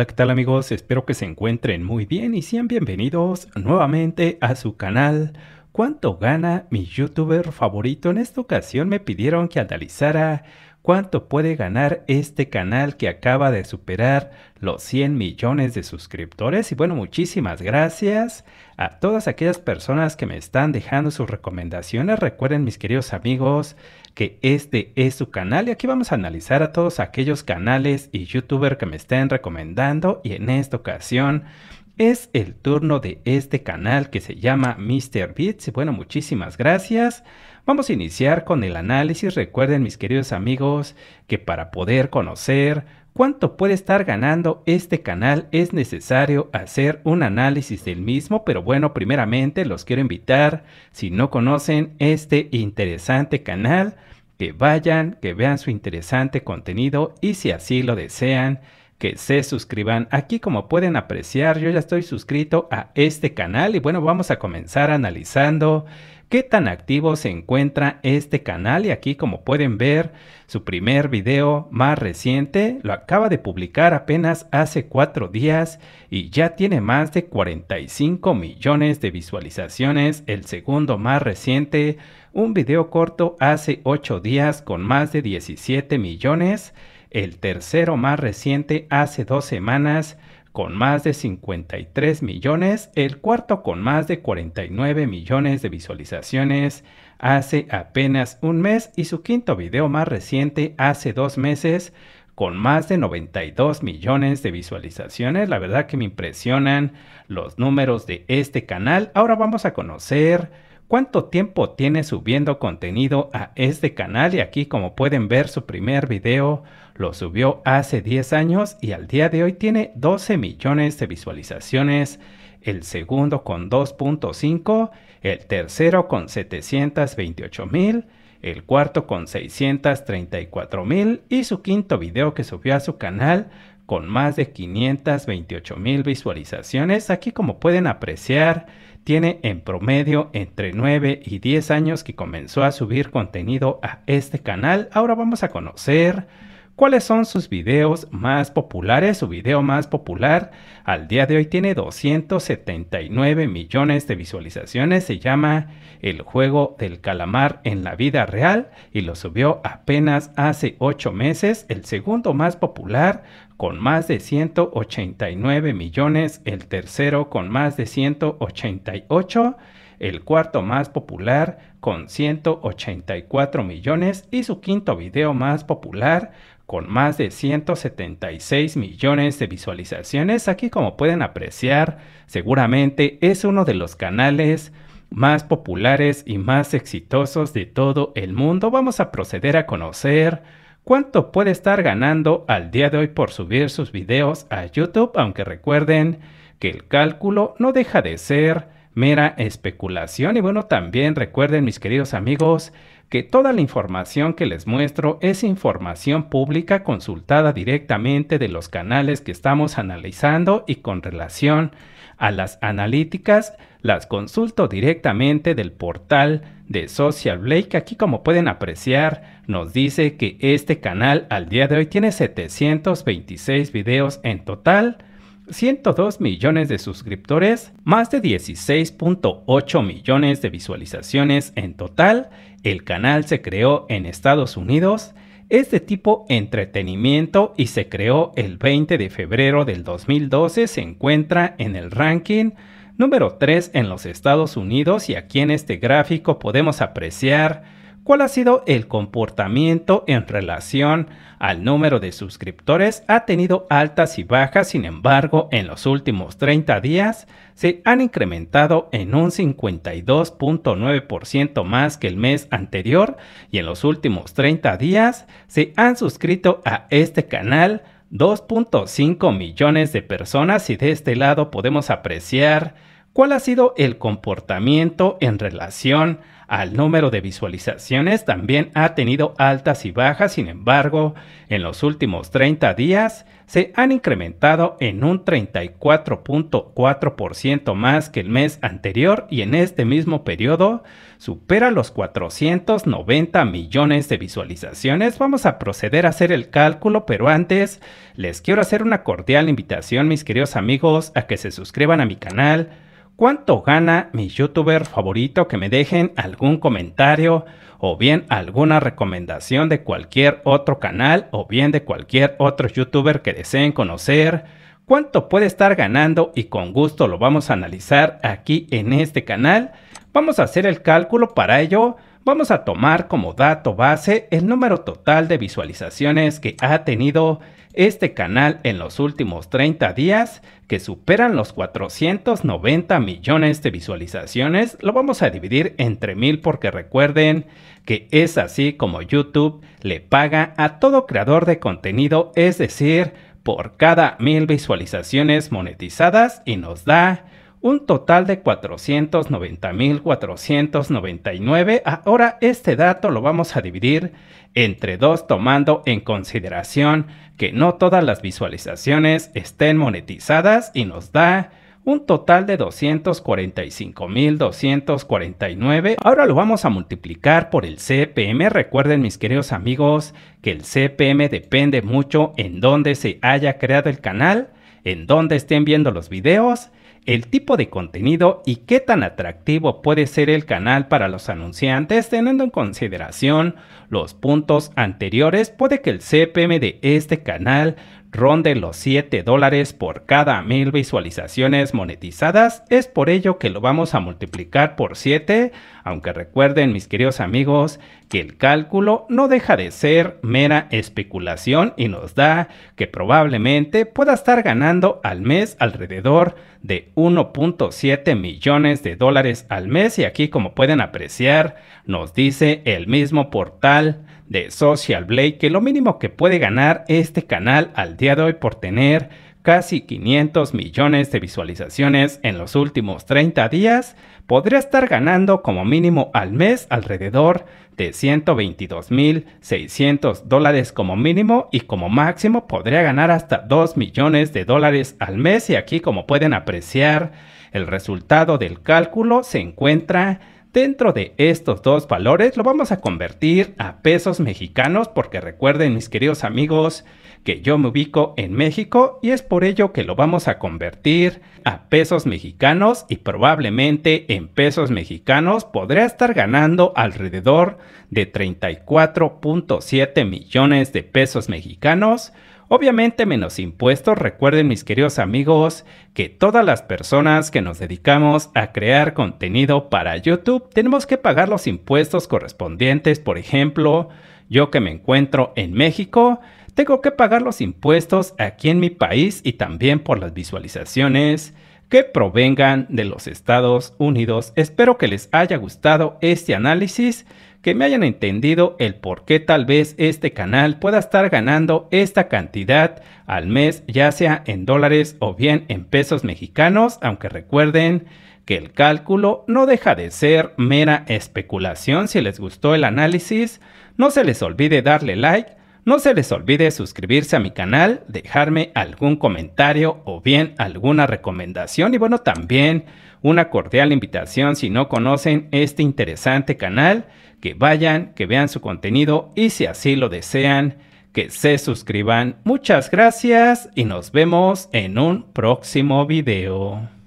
Hola, ¿qué tal amigos? Espero que se encuentren muy bien y sean bienvenidos nuevamente a su canal. ¿Cuánto gana mi youtuber favorito? En esta ocasión me pidieron que analizara cuánto puede ganar este canal que acaba de superar los 100 millones de suscriptores. Y bueno, muchísimas gracias a todas aquellas personas que me están dejando sus recomendaciones. Recuerden, mis queridos amigos, que este es su canal y aquí vamos a analizar a todos aquellos canales y youtubers que me estén recomendando y en esta ocasión es el turno de este canal que se llama Mr. Y Bueno, muchísimas gracias. Vamos a iniciar con el análisis. Recuerden, mis queridos amigos, que para poder conocer cuánto puede estar ganando este canal, es necesario hacer un análisis del mismo, pero bueno, primeramente los quiero invitar, si no conocen este interesante canal, que vayan, que vean su interesante contenido y si así lo desean, que se suscriban. Aquí como pueden apreciar, yo ya estoy suscrito a este canal y bueno, vamos a comenzar analizando qué tan activo se encuentra este canal y aquí como pueden ver su primer video más reciente lo acaba de publicar apenas hace cuatro días y ya tiene más de 45 millones de visualizaciones el segundo más reciente un video corto hace 8 días con más de 17 millones el tercero más reciente hace dos semanas con más de 53 millones, el cuarto con más de 49 millones de visualizaciones hace apenas un mes y su quinto video más reciente hace dos meses con más de 92 millones de visualizaciones. La verdad que me impresionan los números de este canal. Ahora vamos a conocer cuánto tiempo tiene subiendo contenido a este canal y aquí como pueden ver su primer video lo subió hace 10 años y al día de hoy tiene 12 millones de visualizaciones, el segundo con 2.5, el tercero con 728 mil, el cuarto con 634 mil y su quinto video que subió a su canal con más de 528 mil visualizaciones. Aquí como pueden apreciar tiene en promedio entre 9 y 10 años que comenzó a subir contenido a este canal. Ahora vamos a conocer cuáles son sus videos más populares. Su video más popular al día de hoy tiene 279 millones de visualizaciones. Se llama El juego del calamar en la vida real y lo subió apenas hace 8 meses. El segundo más popular con más de 189 millones, el tercero con más de 188, el cuarto más popular con 184 millones y su quinto video más popular con más de 176 millones de visualizaciones. Aquí como pueden apreciar, seguramente es uno de los canales más populares y más exitosos de todo el mundo. Vamos a proceder a conocer cuánto puede estar ganando al día de hoy por subir sus videos a YouTube, aunque recuerden que el cálculo no deja de ser mera especulación. Y bueno, también recuerden mis queridos amigos que toda la información que les muestro es información pública consultada directamente de los canales que estamos analizando y con relación a las analíticas las consulto directamente del portal de Social Blake. Aquí como pueden apreciar nos dice que este canal al día de hoy tiene 726 videos en total 102 millones de suscriptores, más de 16.8 millones de visualizaciones en total, el canal se creó en Estados Unidos, es de tipo entretenimiento y se creó el 20 de febrero del 2012, se encuentra en el ranking número 3 en los Estados Unidos y aquí en este gráfico podemos apreciar cuál ha sido el comportamiento en relación al número de suscriptores, ha tenido altas y bajas, sin embargo, en los últimos 30 días se han incrementado en un 52.9% más que el mes anterior y en los últimos 30 días se han suscrito a este canal 2.5 millones de personas y de este lado podemos apreciar cuál ha sido el comportamiento en relación al número de visualizaciones también ha tenido altas y bajas, sin embargo, en los últimos 30 días se han incrementado en un 34.4% más que el mes anterior y en este mismo periodo supera los 490 millones de visualizaciones. Vamos a proceder a hacer el cálculo, pero antes les quiero hacer una cordial invitación, mis queridos amigos, a que se suscriban a mi canal ¿Cuánto gana mi youtuber favorito? Que me dejen algún comentario o bien alguna recomendación de cualquier otro canal o bien de cualquier otro youtuber que deseen conocer. ¿Cuánto puede estar ganando? Y con gusto lo vamos a analizar aquí en este canal. Vamos a hacer el cálculo para ello. Vamos a tomar como dato base el número total de visualizaciones que ha tenido este canal en los últimos 30 días, que superan los 490 millones de visualizaciones. Lo vamos a dividir entre mil porque recuerden que es así como YouTube le paga a todo creador de contenido, es decir, por cada mil visualizaciones monetizadas y nos da un total de 490.499. Ahora este dato lo vamos a dividir entre dos tomando en consideración que no todas las visualizaciones estén monetizadas y nos da un total de 245.249. Ahora lo vamos a multiplicar por el CPM. Recuerden mis queridos amigos que el CPM depende mucho en dónde se haya creado el canal, en dónde estén viendo los videos el tipo de contenido y qué tan atractivo puede ser el canal para los anunciantes teniendo en consideración los puntos anteriores puede que el CPM de este canal ronde los 7 dólares por cada mil visualizaciones monetizadas. Es por ello que lo vamos a multiplicar por 7, aunque recuerden mis queridos amigos que el cálculo no deja de ser mera especulación y nos da que probablemente pueda estar ganando al mes alrededor de 1.7 millones de dólares al mes y aquí como pueden apreciar nos dice el mismo portal de Social Blade que lo mínimo que puede ganar este canal al día de hoy por tener casi 500 millones de visualizaciones en los últimos 30 días, podría estar ganando como mínimo al mes alrededor de 122.600 dólares como mínimo y como máximo podría ganar hasta 2 millones de dólares al mes y aquí como pueden apreciar el resultado del cálculo se encuentra Dentro de estos dos valores lo vamos a convertir a pesos mexicanos porque recuerden mis queridos amigos que yo me ubico en México y es por ello que lo vamos a convertir a pesos mexicanos y probablemente en pesos mexicanos podría estar ganando alrededor de 34.7 millones de pesos mexicanos Obviamente menos impuestos, recuerden mis queridos amigos que todas las personas que nos dedicamos a crear contenido para YouTube tenemos que pagar los impuestos correspondientes. Por ejemplo, yo que me encuentro en México, tengo que pagar los impuestos aquí en mi país y también por las visualizaciones que provengan de los Estados Unidos. Espero que les haya gustado este análisis que me hayan entendido el por qué tal vez este canal pueda estar ganando esta cantidad al mes, ya sea en dólares o bien en pesos mexicanos, aunque recuerden que el cálculo no deja de ser mera especulación. Si les gustó el análisis, no se les olvide darle like. No se les olvide suscribirse a mi canal, dejarme algún comentario o bien alguna recomendación y bueno, también una cordial invitación si no conocen este interesante canal que vayan, que vean su contenido y si así lo desean, que se suscriban. Muchas gracias y nos vemos en un próximo video.